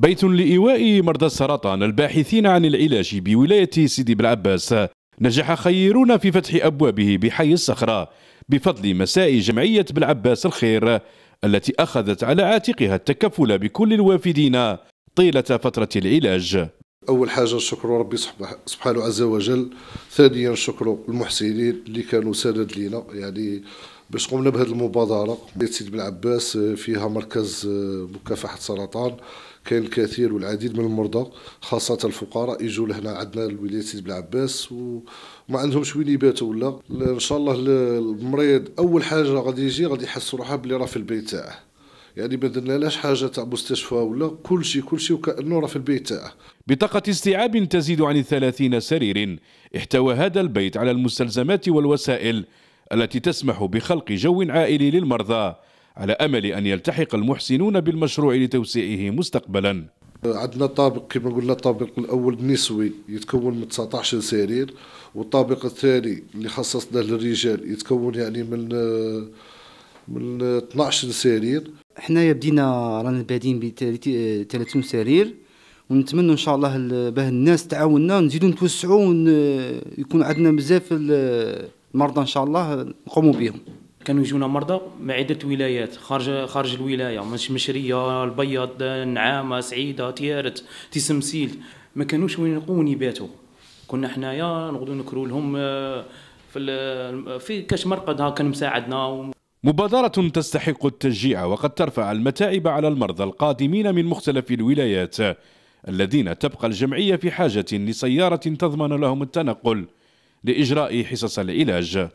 بيت لإيواء مرضى السرطان الباحثين عن العلاج بولاية سيدي بلعباس نجح خيرون في فتح أبوابه بحي الصخرة بفضل مساء جمعية عباس الخير التي أخذت على عاتقها التكفل بكل الوافدين طيلة فترة العلاج أول حاجة شكر ربي سبحانه عز وجل ثانيا شكر المحسنين اللي كانوا سند لينا يعني باش قمنا بهذه المبادره سيد بن عباس آه، فيها مركز آه، مكافحه السرطان كاين الكثير والعديد من المرضى خاصه الفقراء يجوا لهنا عندنا الولايه سيد بن عباس وما عندهمش وين يباتوا ولا ان شاء الله المريض اول حاجه غادي يجي غادي يحس روحه باللي راه في البيت تاعه يعني ما درنالاش حاجه تاع مستشفى ولا كل شيء كل شيء وكانه راه في البيت تاعه بطاقة استيعاب تزيد عن 30 سرير احتوى هذا البيت على المستلزمات والوسائل التي تسمح بخلق جو عائلي للمرضى على أمل أن يلتحق المحسنون بالمشروع لتوسيعه مستقبلا عندنا طابق كما قلنا الطابق الأول النسوي يتكون من 19 سرير والطابق الثاني اللي خصصناه للرجال يتكون يعني من من 12 سرير حنايا بدينا رانا بادين ب 30 سرير ونتمنى ان شاء الله باه الناس تعاوننا نزيدوا نتوسعوا يكون عندنا بزاف المرضى ان شاء الله نقوموا بهم كانوا يجونا مرضى من عده ولايات خارج خارج الولايه مش مشريه البيض نعامه سعيده تيارت تسمسيل ما كانوش وين يقوموا يباتوا كنا حنايا نقعدوا نكرو لهم آه، في في كاش مرقد هاكا كان مساعدنا و... مبادرة تستحق التشجيع وقد ترفع المتاعب على المرضى القادمين من مختلف الولايات الذين تبقى الجمعية في حاجة لسيارة تضمن لهم التنقل لإجراء حصص العلاج